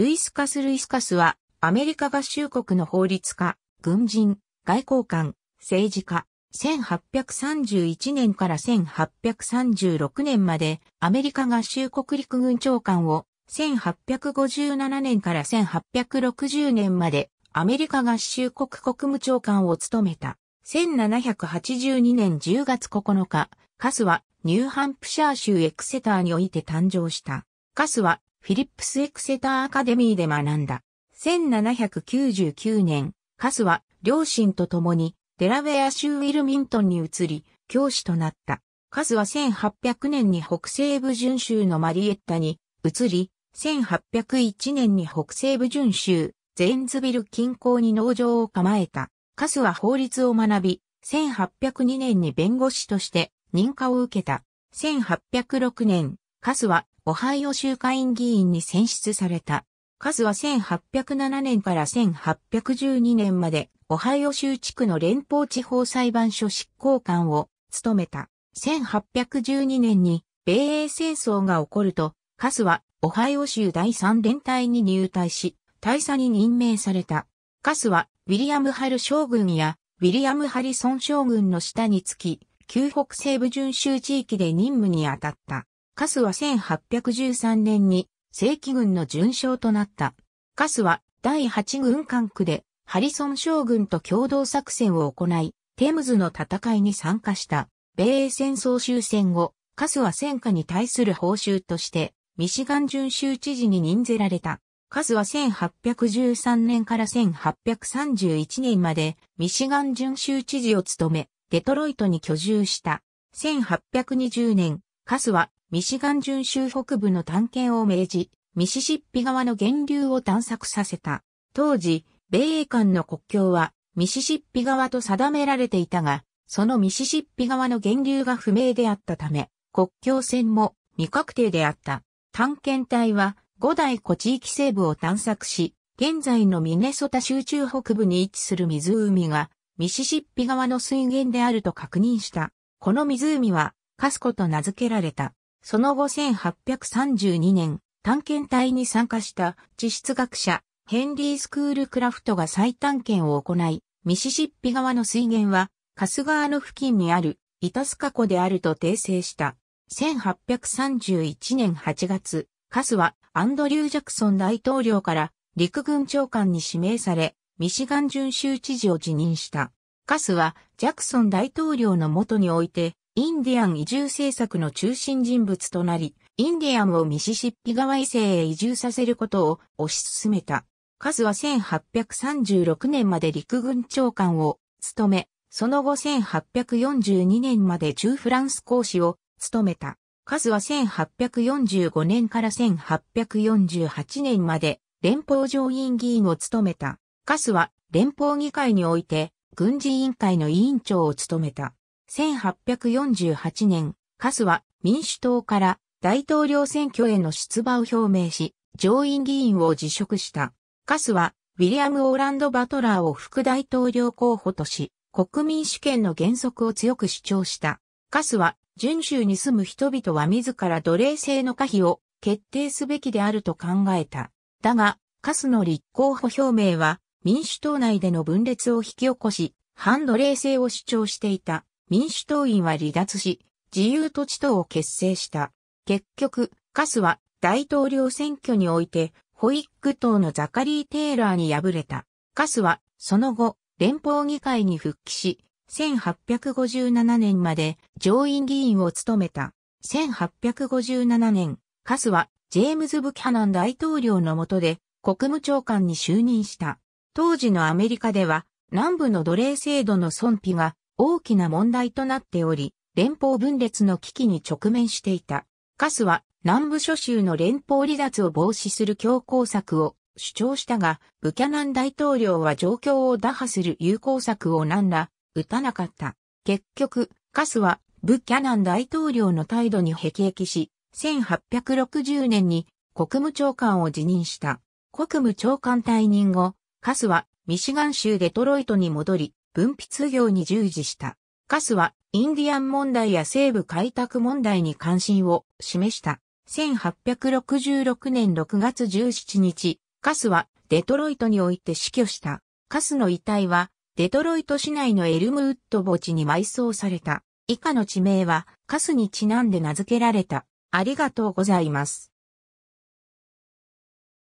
ルイスカス・ルイスカスは、アメリカ合衆国の法律家、軍人、外交官、政治家、1831年から1836年まで、アメリカ合衆国陸軍長官を、1857年から1860年まで、アメリカ合衆国国務長官を務めた。1782年10月9日、カスはニューハンプシャー州エクセターにおいて誕生した。カスはフィリップス・エクセター・アカデミーで学んだ。1799年、カスは両親と共にデラウェア州ウィルミントンに移り、教師となった。カスは1800年に北西部巡州のマリエッタに移り、1801年に北西部巡州、ゼンズビル近郊に農場を構えた。カスは法律を学び、1802年に弁護士として認可を受けた。1806年、カスはオハイオ州下院議員に選出された。数は1807年から1812年まで、オハイオ州地区の連邦地方裁判所執行官を務めた。1812年に米英戦争が起こると、カスはオハイオ州第3連隊に入隊し、大佐に任命された。カスはウィリアム・ハル将軍やウィリアム・ハリソン将軍の下につき、旧北西部準州地域で任務に当たった。カスは1813年に正規軍の巡将となった。カスは第8軍管区でハリソン将軍と共同作戦を行い、テムズの戦いに参加した。米英戦争終戦後、カスは戦火に対する報酬として、ミシガン準州知事に任ぜられた。カスは1813年から1831年までミシガン準州知事を務め、デトロイトに居住した。1820年、カスはミシガン準州北部の探検を命じ、ミシシッピ川の源流を探索させた。当時、米英間の国境はミシシッピ川と定められていたが、そのミシシッピ川の源流が不明であったため、国境線も未確定であった。探検隊は五大湖地域西部を探索し、現在のミネソタ州中北部に位置する湖がミシシッピ川の水源であると確認した。この湖はカスコと名付けられた。その後1832年、探検隊に参加した地質学者ヘンリー・スクールクラフトが再探検を行い、ミシシッピ川の水源はカス川の付近にあるイタスカ湖であると訂正した。1831年8月、カスはアンドリュー・ジャクソン大統領から陸軍長官に指名され、ミシガン準州知事を辞任した。カスはジャクソン大統領の元においてインディアン移住政策の中心人物となり、インディアンをミシシッピ川伊勢へ移住させることを推し進めた。カは1836年まで陸軍長官を務め、その後1842年まで中フランス公使を務めた。カは1845年から1848年まで連邦上院議員を務めた。カスは連邦議会において軍事委員会の委員長を務めた。1848年、カスは民主党から大統領選挙への出馬を表明し、上院議員を辞職した。カスは、ウィリアム・オーランド・バトラーを副大統領候補とし、国民主権の原則を強く主張した。カスは、準州に住む人々は自ら奴隷制の可否を決定すべきであると考えた。だが、カスの立候補表明は、民主党内での分裂を引き起こし、反奴隷制を主張していた。民主党員は離脱し、自由土地党を結成した。結局、カスは大統領選挙において、ホイッグ党のザカリー・テイラーに敗れた。カスは、その後、連邦議会に復帰し、1857年まで上院議員を務めた。1857年、カスはジェームズ・ブキャナン大統領の下で国務長官に就任した。当時のアメリカでは南部の奴隷制度の損否が大きな問題となっており、連邦分裂の危機に直面していた。カスは南部諸州の連邦離脱を防止する強硬策を主張したが、ブキャナン大統領は状況を打破する有効策を何ら打たなかった。結局、カスはブキャナン大統領の態度に辟易し、1860年に国務長官を辞任した。国務長官退任後、カスはミシガン州デトロイトに戻り、分泌業に従事した。カスはインディアン問題や西部開拓問題に関心を示した。1866年6月17日、カスはデトロイトにおいて死去した。カスの遺体はデトロイト市内のエルムウッド墓地に埋葬された。以下の地名はカスにちなんで名付けられた。ありがとうございます。